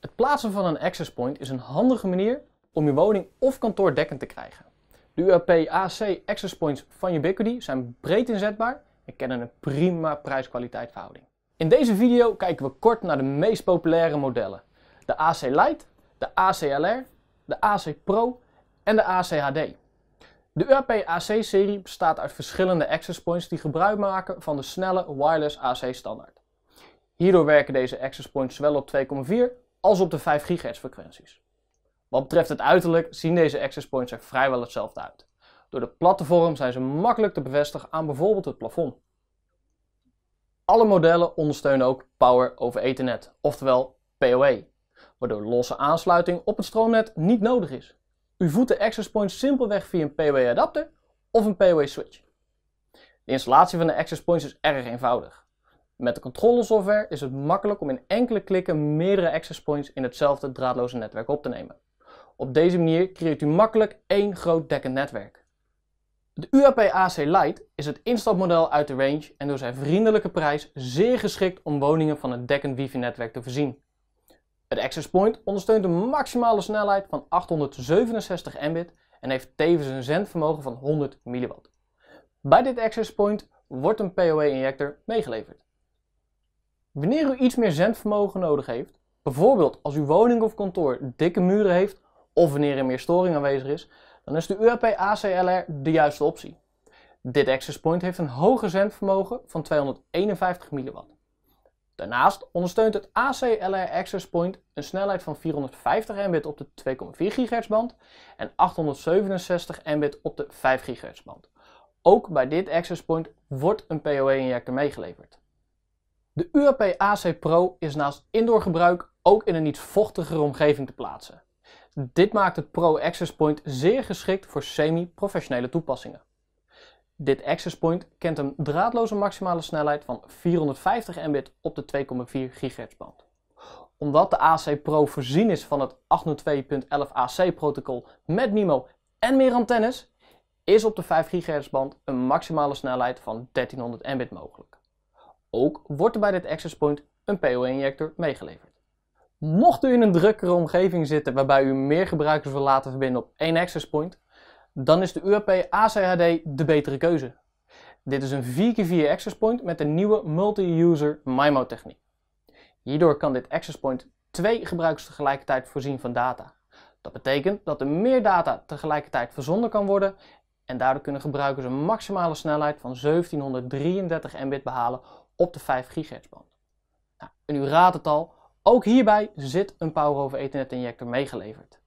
Het plaatsen van een access point is een handige manier om je woning of kantoor dekkend te krijgen. De UAP-AC access points van Ubiquiti zijn breed inzetbaar en kennen een prima prijs-kwaliteit verhouding. In deze video kijken we kort naar de meest populaire modellen. De AC Lite, de ACLR, de AC Pro en de AC HD. De UAP-AC-serie bestaat uit verschillende access points die gebruik maken van de snelle wireless AC-standaard. Hierdoor werken deze access points zowel op 2,4 als op de 5 GHz frequenties. Wat betreft het uiterlijk zien deze access points er vrijwel hetzelfde uit. Door de platte vorm zijn ze makkelijk te bevestigen aan bijvoorbeeld het plafond. Alle modellen ondersteunen ook Power over Ethernet, oftewel PoE, waardoor losse aansluiting op het stroomnet niet nodig is. U voedt de access points simpelweg via een PoE adapter of een PoE switch. De installatie van de access points is erg eenvoudig. Met de controlesoftware is het makkelijk om in enkele klikken meerdere access points in hetzelfde draadloze netwerk op te nemen. Op deze manier creëert u makkelijk één groot dekkend netwerk. De UAP AC Lite is het instapmodel uit de range en door zijn vriendelijke prijs zeer geschikt om woningen van het dekkend wifi-netwerk te voorzien. Het access point ondersteunt een maximale snelheid van 867 Mbit en heeft tevens een zendvermogen van 100 mW. Bij dit access point wordt een PoE-injector meegeleverd. Wanneer u iets meer zendvermogen nodig heeft, bijvoorbeeld als uw woning of kantoor dikke muren heeft of wanneer er meer storing aanwezig is, dan is de UAP ACLR de juiste optie. Dit access point heeft een hoger zendvermogen van 251 mW. Daarnaast ondersteunt het ACLR Access Point een snelheid van 450 Mbit op de 2,4 GHz band en 867 Mbit op de 5 GHz band. Ook bij dit access point wordt een PoE-injector meegeleverd. De UAP AC Pro is naast indoor gebruik ook in een iets vochtigere omgeving te plaatsen. Dit maakt het Pro Access Point zeer geschikt voor semi-professionele toepassingen. Dit Access Point kent een draadloze maximale snelheid van 450 Mbit op de 2,4 GHz band. Omdat de AC Pro voorzien is van het 802.11 AC protocol met MIMO en meer antennes, is op de 5 GHz band een maximale snelheid van 1300 Mbit mogelijk. Ook wordt bij dit access point een PO-injector meegeleverd. Mocht u in een drukkere omgeving zitten waarbij u meer gebruikers wil laten verbinden op één access point, dan is de UAP ACHD de betere keuze. Dit is een 4x4 access point met de nieuwe multi-user MIMO techniek. Hierdoor kan dit access point twee gebruikers tegelijkertijd voorzien van data. Dat betekent dat er meer data tegelijkertijd verzonden kan worden en daardoor kunnen gebruikers een maximale snelheid van 1733 mbit behalen op de 5 GHz band. Nou, en u raadt het al, ook hierbij zit een Power over Ethernet injector meegeleverd.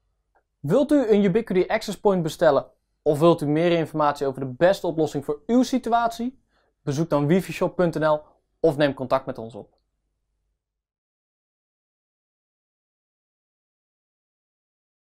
Wilt u een Ubiquiti Access Point bestellen of wilt u meer informatie over de beste oplossing voor uw situatie? Bezoek dan wifishop.nl of neem contact met ons op.